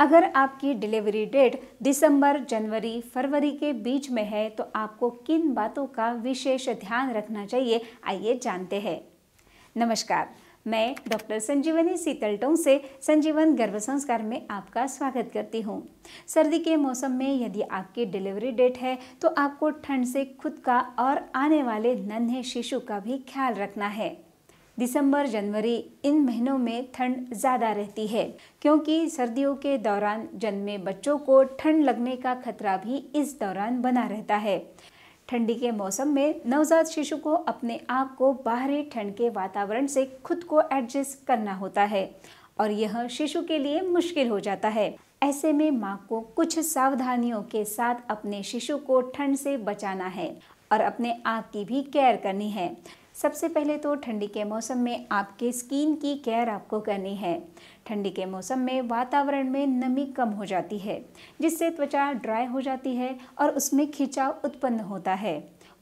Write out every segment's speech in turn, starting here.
अगर आपकी delivery date दिसंबर जनवरी फरवरी के बीच में है तो आपको किन बातों का विशेष ध्यान रखना चाहिए आइए जानते हैं नमस्कार मैं डॉक्टर संजीवनी सीतलटों से संजीवन गर्भ संस्कार में आपका स्वागत करती हूँ सर्दी के मौसम में यदि आपकी डिलीवरी डेट है तो आपको ठंड से खुद का और आने वाले नन्हे शिशु का भी ख्याल रखना है दिसंबर जनवरी इन महीनों में ठंड ज़्यादा रहती है क्योंकि सर्दियों के दौरान जन्मे बच्चों को ठंड लगने का खतरा भी इस दौरान बना रहता है ठंडी के मौसम में नवजात शिशु को अपने आप को बाहरी ठंड के वातावरण से खुद को एडजस्ट करना होता है और यह शिशु के लिए मुश्किल हो जाता है ऐसे में माँ को कुछ सावधानियों के साथ अपने शिशु को ठंड से बचाना है और अपने आप की भी केयर करनी है सबसे पहले तो ठंडी के मौसम में आपके स्किन की केयर आपको करनी है ठंडी के मौसम में वातावरण में नमी कम हो जाती है जिससे त्वचा ड्राई हो जाती है और उसमें खिंचाव उत्पन्न होता है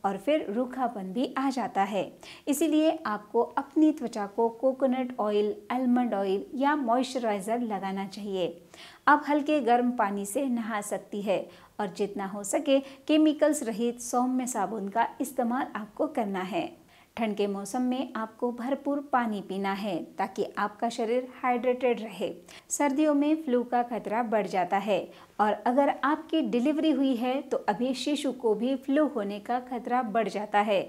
और फिर रूखापन भी आ जाता है इसीलिए आपको अपनी त्वचा को कोकोनट ऑयल आलमंड ऑयल या मॉइस्चराइज़र लगाना चाहिए आप हल्के गर्म पानी से नहा सकती है और जितना हो सके केमिकल्स रहित सौम्य साबुन का इस्तेमाल आपको करना है ठंड के मौसम में आपको भरपूर पानी पीना है ताकि आपका शरीर हाइड्रेटेड रहे सर्दियों में फ्लू का खतरा बढ़ जाता है और अगर आपकी डिलीवरी हुई है तो अभी शिशु को भी फ्लू होने का खतरा बढ़ जाता है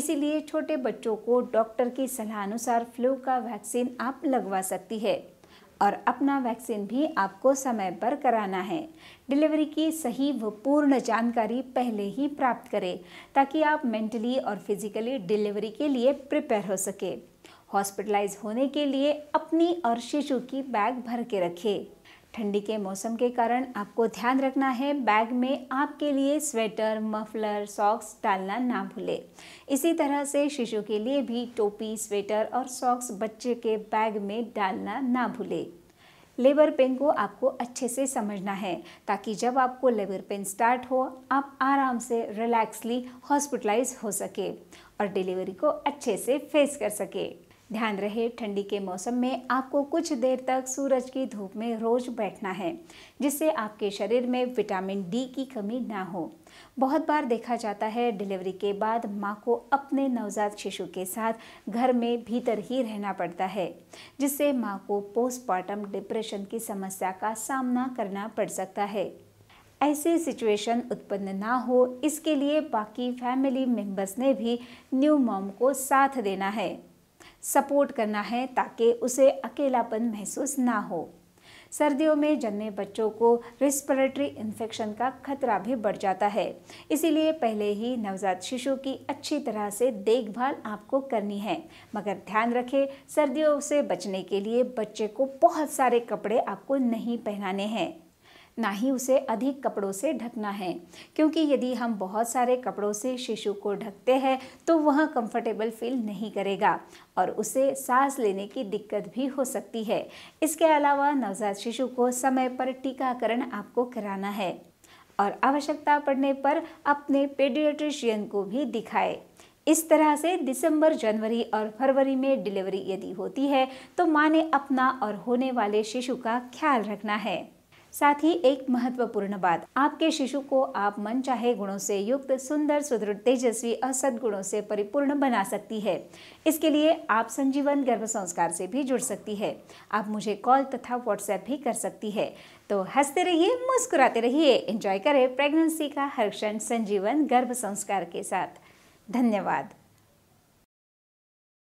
इसीलिए छोटे बच्चों को डॉक्टर की सलाह अनुसार फ्लू का वैक्सीन आप लगवा सकती है और अपना वैक्सीन भी आपको समय पर कराना है डिलीवरी की सही व पूर्ण जानकारी पहले ही प्राप्त करें ताकि आप मेंटली और फिजिकली डिलीवरी के लिए प्रिपेयर हो सके हॉस्पिटलाइज होने के लिए अपनी और शिशु की बैग भर के रखें ठंडी के मौसम के कारण आपको ध्यान रखना है बैग में आपके लिए स्वेटर मफलर सॉक्स डालना ना भूलें इसी तरह से शिशु के लिए भी टोपी स्वेटर और सॉक्स बच्चे के बैग में डालना ना भूलें लेबर पेन को आपको अच्छे से समझना है ताकि जब आपको लेबर पेन स्टार्ट हो आप आराम से रिलैक्सली हॉस्पिटलाइज हो सके और डिलीवरी को अच्छे से फेस कर सके ध्यान रहे ठंडी के मौसम में आपको कुछ देर तक सूरज की धूप में रोज बैठना है जिससे आपके शरीर में विटामिन डी की कमी ना हो बहुत बार देखा जाता है डिलीवरी के बाद माँ को अपने नवजात शिशु के साथ घर में भीतर ही रहना पड़ता है जिससे माँ को पोस्टमार्टम डिप्रेशन की समस्या का सामना करना पड़ सकता है ऐसी सिचुएशन उत्पन्न ना हो इसके लिए बाकी फैमिली मेम्बर्स ने भी न्यू मॉम को साथ देना है सपोर्ट करना है ताकि उसे अकेलापन महसूस ना हो सर्दियों में जन्मे बच्चों को रेस्पिरेटरी इन्फेक्शन का खतरा भी बढ़ जाता है इसीलिए पहले ही नवजात शिशु की अच्छी तरह से देखभाल आपको करनी है मगर ध्यान रखें सर्दियों से बचने के लिए बच्चे को बहुत सारे कपड़े आपको नहीं पहनाने हैं ना ही उसे अधिक कपड़ों से ढकना है क्योंकि यदि हम बहुत सारे कपड़ों से शिशु को ढकते हैं तो वह कंफर्टेबल फील नहीं करेगा और उसे सांस लेने की दिक्कत भी हो सकती है इसके अलावा नवजात शिशु को समय पर टीकाकरण आपको कराना है और आवश्यकता पड़ने पर अपने पेडियट्रिशियन को भी दिखाए इस तरह से दिसंबर जनवरी और फरवरी में डिलीवरी यदि होती है तो माँ ने अपना और होने वाले शिशु का ख्याल रखना है साथ ही एक महत्वपूर्ण बात आपके शिशु को आप मन चाहे गुणों से युक्त सुंदर सुदृढ़ तेजस्वी और सद्गुणों से परिपूर्ण बना सकती है इसके लिए आप संजीवन गर्भ संस्कार से भी जुड़ सकती है आप मुझे कॉल तथा व्हाट्सएप भी कर सकती है तो हंसते रहिए मुस्कुराते रहिए एंजॉय करें प्रेगनेंसी का हर क्षण संजीवन गर्भ संस्कार के साथ धन्यवाद